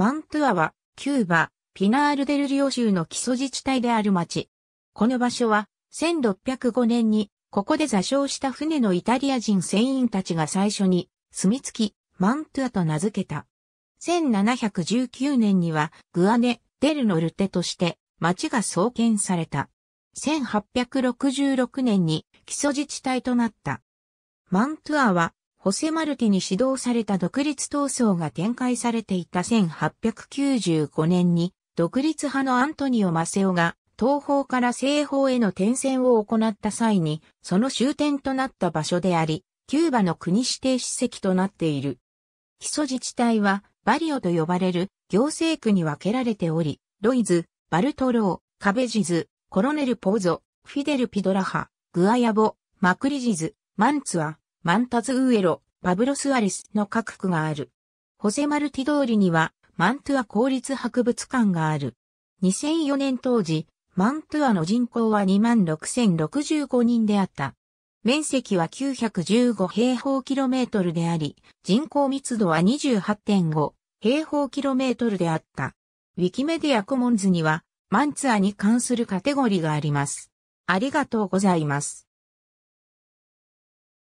マントゥアは、キューバ、ピナールデルリオ州の基礎自治体である町。この場所は、1605年に、ここで座礁した船のイタリア人船員たちが最初に、住み着き、マントゥアと名付けた。1719年には、グアネ・デルノルテとして、町が創建された。1866年に基礎自治体となった。マントゥアはホセ・マルティに指導された独立闘争が展開されていた1895年に、独立派のアントニオ・マセオが、東方から西方への転戦を行った際に、その終点となった場所であり、キューバの国指定史跡となっている。基礎自治体は、バリオと呼ばれる行政区に分けられており、ロイズ、バルトロー、カベジズ、コロネル・ポーゾ、フィデル・ピドラハ、グアヤボ、マクリジズ、マンツア、マンタズウエロ、パブロスアレスの各区がある。ホセマルティ通りには、マントゥア公立博物館がある。2004年当時、マントゥアの人口は26,065人であった。面積は915平方キロメートルであり、人口密度は28.5平方キロメートルであった。ウィキメディアコモンズには、マンツアに関するカテゴリーがあります。ありがとうございます。